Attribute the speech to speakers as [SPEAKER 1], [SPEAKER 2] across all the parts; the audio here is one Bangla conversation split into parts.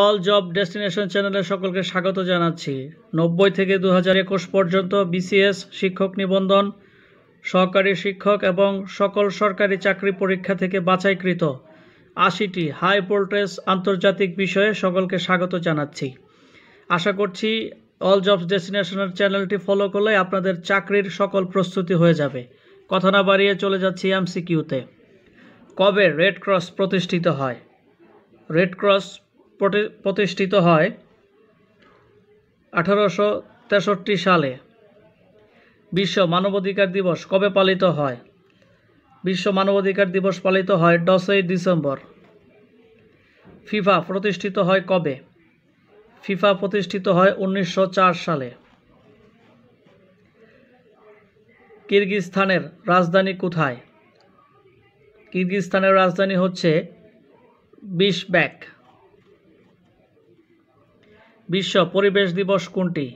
[SPEAKER 1] অল জব ডেস্টিনেশন চ্যানেলে সকলকে স্বাগত জানাচ্ছি নব্বই থেকে দু পর্যন্ত বিসিএস শিক্ষক নিবন্ধন সহকারী শিক্ষক এবং সকল সরকারি চাকরি পরীক্ষা থেকে বাছাইকৃত আশিটি হাই ভোল্টেজ আন্তর্জাতিক বিষয়ে সকলকে স্বাগত জানাচ্ছি আশা করছি অল জবস ডেস্টিনেশনের চ্যানেলটি ফলো করলে আপনাদের চাকরির সকল প্রস্তুতি হয়ে যাবে কথা না বাড়িয়ে চলে যাচ্ছি এমসিকিউতে কবে রেড ক্রস প্রতিষ্ঠিত হয় রেড ক্রস প্রতিষ্ঠিত হয় আঠারোশো তেষট্টি সালে বিশ্ব মানবাধিকার দিবস কবে পালিত হয় বিশ্ব মানবাধিকার দিবস পালিত হয় দশই ডিসেম্বর ফিফা প্রতিষ্ঠিত হয় কবে ফিফা প্রতিষ্ঠিত হয় উনিশশো সালে কিরগিস্তানের রাজধানী কোথায় কিরগিস্তানের রাজধানী হচ্ছে বিশ ব্যাক বিশ্ব পরিবেশ দিবস কোনটি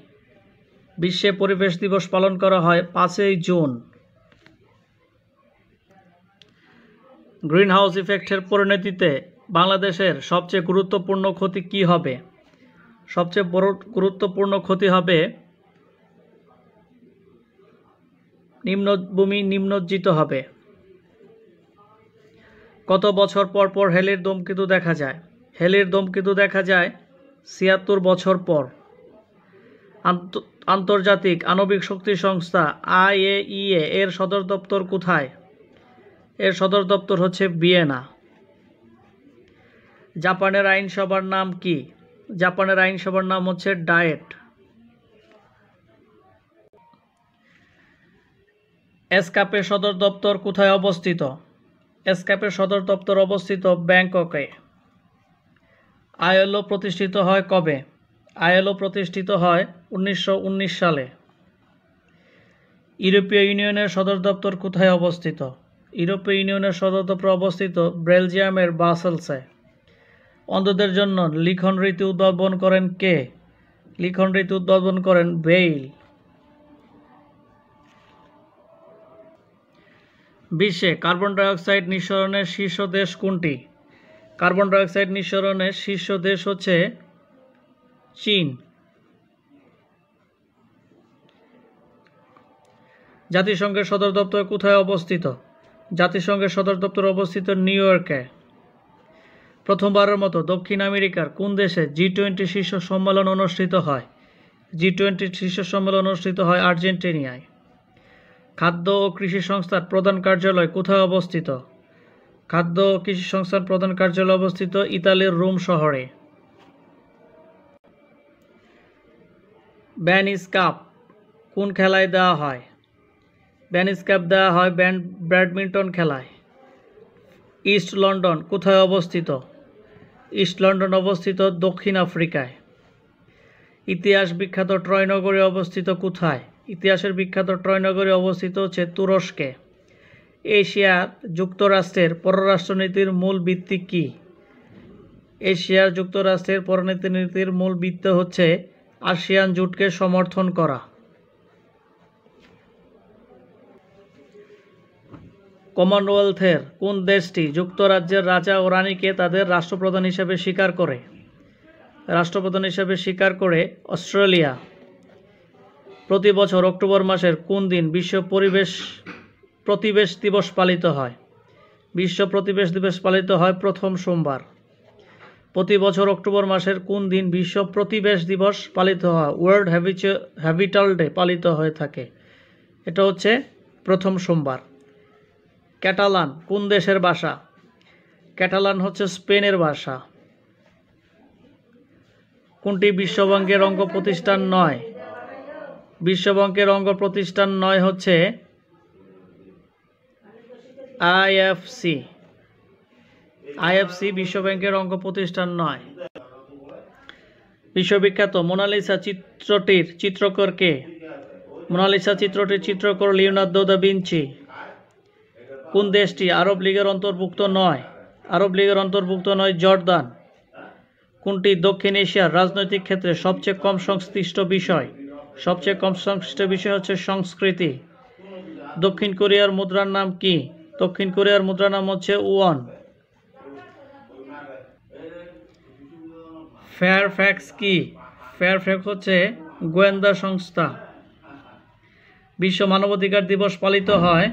[SPEAKER 1] বিশ্বে পরিবেশ দিবস পালন করা হয় পাঁচই জুন গ্রিনহাউস ইফেক্টের পরিণতিতে বাংলাদেশের সবচেয়ে গুরুত্বপূর্ণ ক্ষতি কি হবে সবচেয়ে বড় গুরুত্বপূর্ণ ক্ষতি হবে নিম্নভূমি নিম্নজ্জিত হবে কত বছর পর পর হেলির দমকিতু দেখা যায় হেলির দমকিতু দেখা যায় ছিয়াত্তর বছর পর আন্তর্জাতিক আণবিক শক্তি সংস্থা আইএইএ এর সদর দপ্তর কোথায় এর সদর দপ্তর হচ্ছে ভিয়েনা জাপানের আইনসভার নাম কি জাপানের আইনসভার নাম হচ্ছে ডায়েট এসকাপের সদর দপ্তর কোথায় অবস্থিত এসকাপের সদর দপ্তর অবস্থিত ব্যাংককে আইএলও প্রতিষ্ঠিত হয় কবে আইএলও প্রতিষ্ঠিত হয় উনিশশো সালে ইউরোপীয় ইউনিয়নের সদর দপ্তর কোথায় অবস্থিত ইউরোপীয় ইউনিয়নের সদর দপ্তর অবস্থিত বেলজিয়ামের বাসেলসে অন্ধদের জন্য লিখন রীতি উদ্ভাবন করেন কে লিখন রীতি উদ্ভাবন করেন বেইল বিশ্বে কার্বন ডাইঅক্সাইড নিঃসরণের শীর্ষ দেশ কোনটি কার্বন ডাইঅক্সাইড নিঃসরণের শীর্ষ দেশ হচ্ছে চীন জাতিসংঘের সদর দপ্তর কোথায় অবস্থিত জাতিসংঘের সদর দপ্তর অবস্থিত নিউ ইয়র্কে প্রথমবারের মতো দক্ষিণ আমেরিকার কোন দেশে জি টোয়েন্টি শীর্ষ সম্মেলন অনুষ্ঠিত হয় জি টোয়েন্টি শীর্ষ সম্মেলন অনুষ্ঠিত হয় আর্জেন্টিনিয়ায় খাদ্য ও কৃষি সংস্থার প্রধান কার্যালয় কোথায় অবস্থিত খাদ্য ও কৃষি সংস্থান প্রধান কার্যালয় অবস্থিত ইতালির রোম শহরে ব্যানিস কাপ কোন খেলায় দেওয়া হয় ব্যানিস কাপ দেওয়া হয় ব্যান্ড ব্যাডমিন্টন খেলায় ইস্ট লন্ডন কোথায় অবস্থিত ইস্ট লন্ডন অবস্থিত দক্ষিণ আফ্রিকায় ইতিহাস বিখ্যাত ট্রয়নগরে অবস্থিত কোথায় ইতিহাসের বিখ্যাত ট্রয়নগরে অবস্থিত হচ্ছে তুরস্কে এশিয়া যুক্তরাষ্ট্রের পররাষ্ট্রনীতির মূল ভিত্তি কি এশিয়া যুক্তরাষ্ট্রের পরনীতিনীতির মূল ভিত্তি হচ্ছে আসিয়ান জোটকে সমর্থন করা কমনওয়েলথের কোন দেশটি যুক্তরাজ্যের রাজা ও রানীকে তাদের রাষ্ট্রপ্রধান হিসেবে স্বীকার করে রাষ্ট্রপ্রধান হিসেবে স্বীকার করে অস্ট্রেলিয়া প্রতি বছর অক্টোবর মাসের কোন দিন বিশ্ব পরিবেশ প্রতিবেশ দিবস পালিত হয় বিশ্ব প্রতিবেশ দিবস পালিত হয় প্রথম সোমবার প্রতি বছর অক্টোবর মাসের কোন দিন বিশ্ব প্রতিবেশ দিবস পালিত হয় ওয়ার্ল্ড হ্যাবিচ হ্যাবিটাল ডে পালিত হয়ে থাকে এটা হচ্ছে প্রথম সোমবার ক্যাটালান কোন দেশের ভাষা ক্যাটালান হচ্ছে স্পেনের ভাষা কোনটি বিশ্বব্যাংকের অঙ্গ প্রতিষ্ঠান নয় বিশ্বব্যাংকের অঙ্গ প্রতিষ্ঠান নয় হচ্ছে আইএফসি আইএফসি বিশ্বব্যাংকের অঙ্গ প্রতিষ্ঠান নয় বিশ্ববিখ্যাত মোনালিসা চিত্রটির চিত্রকর কে মোনালিসা চিত্রটির চিত্রকর লিওনার্দো দা বিঞ্চি কোন দেশটি আরব লীগের অন্তর্ভুক্ত নয় আরব লীগের অন্তর্ভুক্ত নয় জর্দান কোনটি দক্ষিণ এশিয়ার রাজনৈতিক ক্ষেত্রে সবচেয়ে কম সংশ্লিষ্ট বিষয় সবচেয়ে কম সংশ্লিষ্ট বিষয় হচ্ছে সংস্কৃতি দক্ষিণ কোরিয়ার মুদ্রার নাম কী দক্ষিণ কোরিয়ার মুদ্রা নাম হচ্ছে ওয়ান ফ্যাক্স কি ফেয়ারফ্যাক্স হচ্ছে গোয়েন্দা সংস্থা বিশ্ব মানবাধিকার দিবস পালিত হয়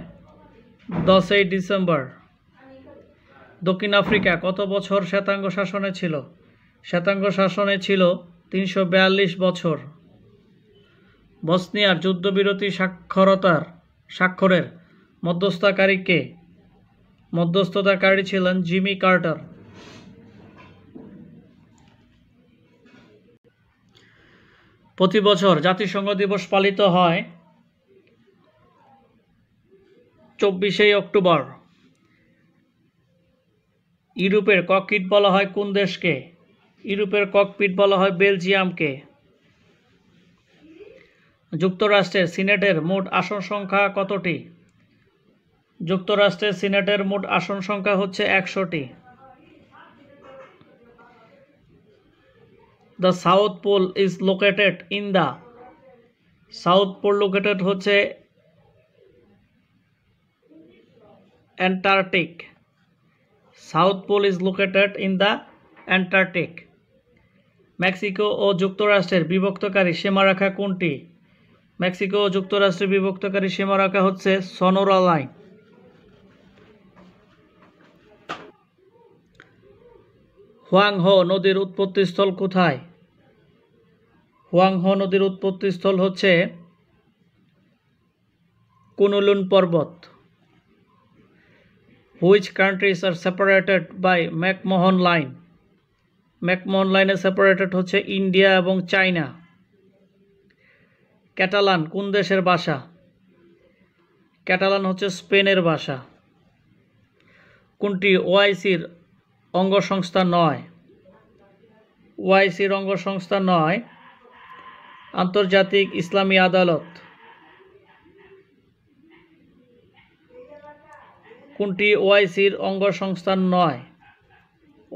[SPEAKER 1] দশই ডিসেম্বর দক্ষিণ আফ্রিকা কত বছর শ্বেতাঙ্গ শাসনে ছিল শ্বেতাঙ্গ শাসনে ছিল তিনশো বছর বসনিয়ার যুদ্ধবিরতি স্বাক্ষরতার স্বাক্ষরের মধ্যস্থতাকারী কে মধ্যস্থতাকারী ছিলেন জিমি কার্টার প্রতি বছর জাতিসংঘ দিবস পালিত হয় চব্বিশে অক্টোবর ইউরোপের ককপিট বলা হয় কোন দেশকে ইউরোপের ককপিট বলা হয় বেলজিয়ামকে যুক্তরাষ্ট্রের সিনেটের মোট আসন সংখ্যা কতটি যুক্তরাষ্ট্রের সিনেটের মোট আসন সংখ্যা হচ্ছে একশোটি the South Pole is located in the South Pole located হচ্ছে Antarctic South Pole is located in the Antarctic Mexico ও যুক্তরাষ্ট্রের বিভক্তকারী সীমারেখা কোনটি মেক্সিকো ও যুক্তরাষ্ট্রের বিভক্তকারী সীমারেখা হচ্ছে সনোরা লাইন হোয়াংহো নদীর উৎপত্তিস্থল কোথায় হোয়াংহো নদীর উৎপত্তিস্থল হচ্ছে কুনুলুন পর্বত which countries are separated by McMahon line McMahon লাইনে সেপারেটেড হচ্ছে ইন্ডিয়া এবং চায়না ক্যাটালান কোন দেশের ভাষা ক্যাটালান হচ্ছে স্পেনের ভাষা কোনটি ওআইসির অঙ্গসংস্থা নয় ওয়াইসির অঙ্গসংস্থা নয় আন্তর্জাতিক ইসলামী আদালত কোনটি ওআইসির অঙ্গসংস্থান নয়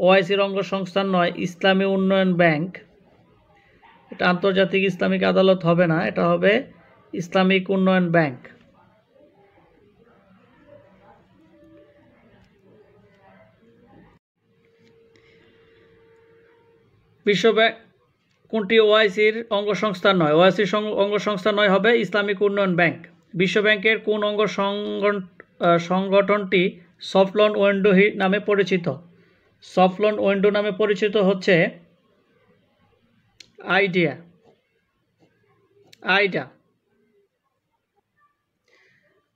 [SPEAKER 1] ওআইসির অঙ্গসংস্থান নয় ইসলামী উন্নয়ন ব্যাংক এটা আন্তর্জাতিক ইসলামিক আদালত হবে না এটা হবে ইসলামিক উন্নয়ন ব্যাংক বিশ্বব্যাংক কোনটি ওআইসির অঙ্গ সংস্থা নয় ওআইসির অঙ্গ সংস্থা নয় হবে ইসলামিক উন্নয়ন ব্যাংক বিশ্বব্যাংকের কোন অঙ্গ সংগঠনটি সফলন ওয়েন্ডো নামে পরিচিত সফলন ওয়েন্ডো নামে পরিচিত হচ্ছে আইডিয়া আইডা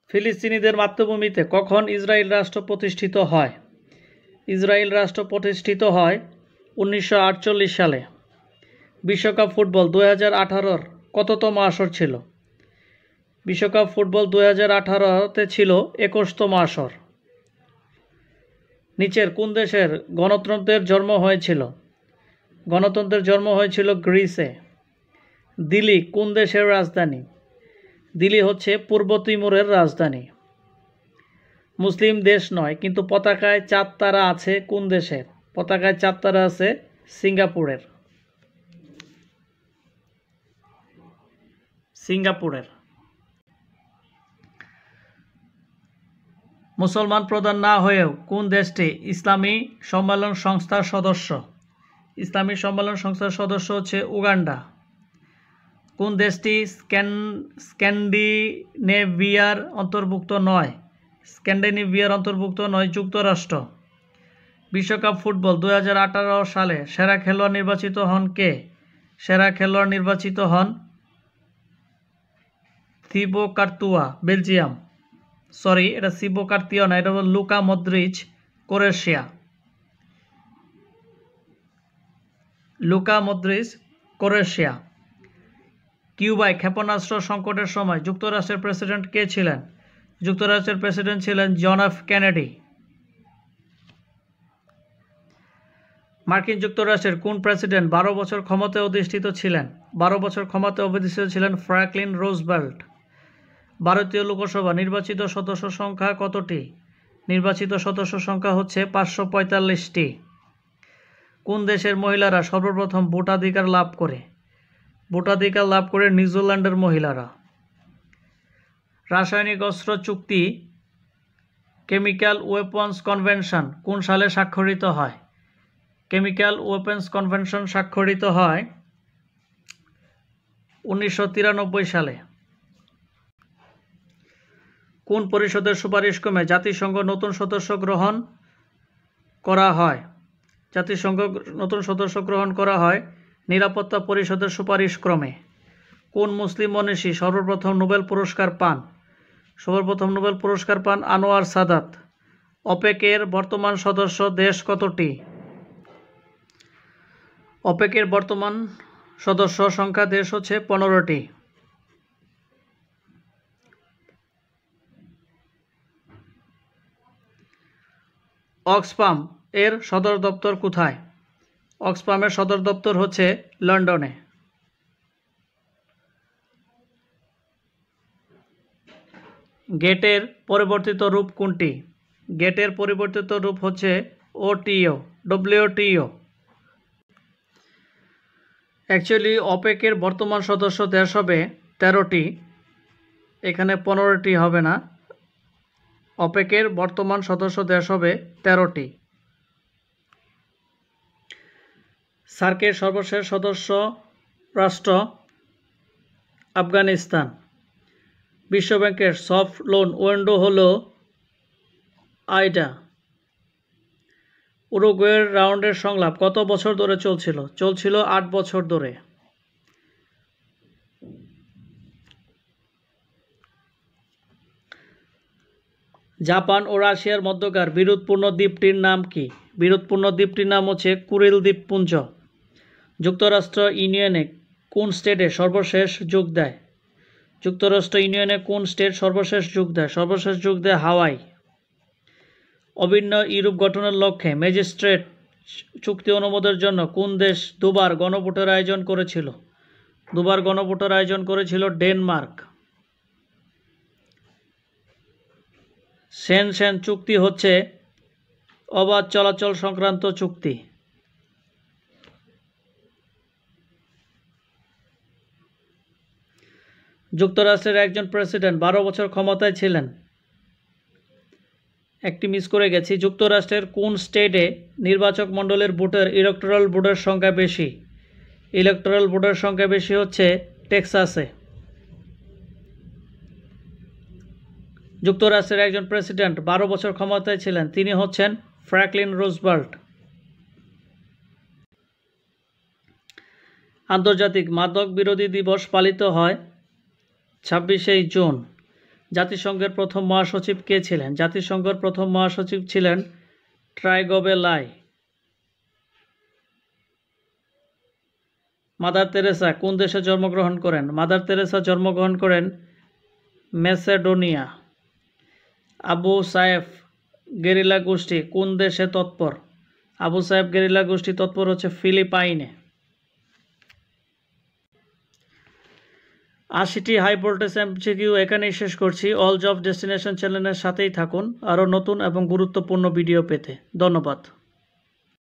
[SPEAKER 1] ফিলিস্তিনিদের মাতৃভূমিতে কখন ইসরায়েল রাষ্ট্র প্রতিষ্ঠিত হয় ইসরায়েল রাষ্ট্র প্রতিষ্ঠিত হয় উনিশশো সালে বিশ্বকাপ ফুটবল দু হাজার আঠারোর কততম আসর ছিল বিশ্বকাপ ফুটবল দু হাজার আঠারোতে ছিল একুশতম আসর নিচের কোন দেশের গণতন্ত্রের জন্ম হয়েছিল গণতন্ত্রের জন্ম হয়েছিল গ্রিসে দিল্লি কোন দেশের রাজধানী দিল্লি হচ্ছে পূর্ব তিমুরের রাজধানী মুসলিম দেশ নয় কিন্তু পতাকায় চাঁদ তারা আছে কোন দেশের পতাকায় চাপতারা আছে সিঙ্গাপুরের সিঙ্গাপুরের মুসলমান প্রধান না হয়েও কোন দেশটি ইসলামী সম্মেলন সংস্থার সদস্য ইসলামী সম্মেলন সংস্থার সদস্য হচ্ছে উগান্ডা কোন দেশটি স্ক্যান স্ক্যান্ডিনেভিয়ার অন্তর্ভুক্ত নয় স্ক্যান্ডিনেভিয়ার অন্তর্ভুক্ত নয় যুক্তরাষ্ট্র বিশ্বকাপ ফুটবল দু সালে সেরা খেলোয়াড় নির্বাচিত হন কে সেরা খেলোয়াড় নির্বাচিত হন থিবো কার্তুয়া বেলজিয়াম সরি এটা সিবো কার্তিও না এটা হল Luka Modric Croatia Luka Modric Croatia কিউবায় ক্ষেপণাস্ত্র সংকটের সময় যুক্তরাষ্ট্রের প্রেসিডেন্ট কে ছিলেন যুক্তরাষ্ট্রের প্রেসিডেন্ট ছিলেন জন এফ কেনেডি মার্কিন যুক্তরাষ্ট্রের কোন প্রেসিডেন্ট বারো বছর ক্ষমতায় অধিষ্ঠিত ছিলেন বারো বছর ক্ষমতায় অবধিষ্ঠিত ছিলেন ফ্র্যাঙ্কলিন রোজবেল্ট ভারতীয় লোকসভা নির্বাচিত সদস্য সংখ্যা কতটি নির্বাচিত সদস্য সংখ্যা হচ্ছে পাঁচশো পঁয়তাল্লিশটি কোন দেশের মহিলারা সর্বপ্রথম ভোটাধিকার লাভ করে ভোটাধিকার লাভ করে নিউজিল্যান্ডের মহিলারা রাসায়নিক অস্ত্র চুক্তি কেমিক্যাল ওয়েপন্স কনভেনশন কোন সালে স্বাক্ষরিত হয় কেমিক্যাল ওয়েপেন্স কনভেনশন স্বাক্ষরিত হয় উনিশশো সালে কোন পরিষদের সুপারিশ ক্রমে জাতিসংঘ নতুন সদস্য গ্রহণ করা হয় জাতিসংঘ নতুন সদস্য গ্রহণ করা হয় নিরাপত্তা পরিষদের সুপারিশ ক্রমে কোন মুসলিম মনীষী সর্বপ্রথম নোবেল পুরস্কার পান সর্বপ্রথম নোবেল পুরস্কার পান আনোয়ার সাদাত অপেকের বর্তমান সদস্য দেশ কতটি অপেকের বর্তমান সদস্য সংখ্যা দেশ হচ্ছে পনেরোটি অক্সফাম এর সদর দপ্তর কোথায় অক্সফামের সদর দপ্তর হচ্ছে লন্ডনে গেটের পরিবর্তিত রূপ কোনটি গেটের পরিবর্তিত রূপ হচ্ছে ওটিও ডব্লিউটিও অ্যাকচুয়ালি অপেকের বর্তমান সদস্য দেশ হবে তেরোটি এখানে পনেরোটি হবে না অপেকের বর্তমান সদস্য দেশ হবে তেরোটি সার্কের সর্বশেষ সদস্য রাষ্ট্র আফগানিস্তান বিশ্বব্যাংকের সফট লোন উইন্ডো হল আইডা উরুগুয়ের রাউন্ডের সংলাপ কত বছর ধরে চলছিল চলছিল আট বছর ধরে জাপান ও রাশিয়ার মধ্যকার বিরোধপূর্ণ দ্বীপটির নাম কি বিরোধপূর্ণ দ্বীপটির নাম হচ্ছে কুরিল দ্বীপপুঞ্জ যুক্তরাষ্ট্র ইউনিয়নে কোন স্টেটে সর্বশেষ যোগ দেয় যুক্তরাষ্ট্র ইউনিয়নে কোন স্টেট সর্বশেষ যোগ দেয় সর্বশেষ যোগ দেয় হাওয়াই অভিন্ন ইউরোপ গঠনের লক্ষ্যে ম্যাজিস্ট্রেট চুক্তি অনুমোদের জন্য কোন দেশ দুবার গণভোটের আয়োজন করেছিল দুবার গণভোটের আয়োজন করেছিল ডেনমার্ক সেন সেন চুক্তি হচ্ছে অবাধ চলাচল সংক্রান্ত চুক্তি যুক্তরাষ্ট্রের একজন প্রেসিডেন্ট বারো বছর ক্ষমতায় ছিলেন একটি মিস করে গেছি যুক্তরাষ্ট্রের কোন স্টেটে নির্বাচক মণ্ডলের ভোটার ইলেকট্রাল ভোটার সংখ্যা বেশি ইলেকট্রাল ভোটার সংখ্যা বেশি হচ্ছে টেক্সাসে যুক্তরাষ্ট্রের একজন প্রেসিডেন্ট বারো বছর ক্ষমতায় ছিলেন তিনি হচ্ছেন ফ্র্যাঙ্কলিন রোজবার্ট আন্তর্জাতিক মাদক বিরোধী দিবস পালিত হয় ছাব্বিশেই জুন জাতিসংঘের প্রথম মহাসচিব কে ছিলেন জাতিসংঘের প্রথম মহাসচিব ছিলেন ট্রাইগোবে লাই মাদার তেরেসা কোন দেশে জন্মগ্রহণ করেন মাদার তেরেসা জন্মগ্রহণ করেন মেসেডোনিয়া আবু সাহেব গেরিলা গোষ্ঠী কোন দেশে তৎপর আবু সাহেব গেরিলা গোষ্ঠী তৎপর হচ্ছে ফিলিপাইনে আশিটি হাই ভোল্টেজ এমসিকিউ এখানেই শেষ করছি অল জব ডেস্টিনেশন চ্যানেলের সাথেই থাকুন আরও নতুন এবং গুরুত্বপূর্ণ ভিডিও পেতে ধন্যবাদ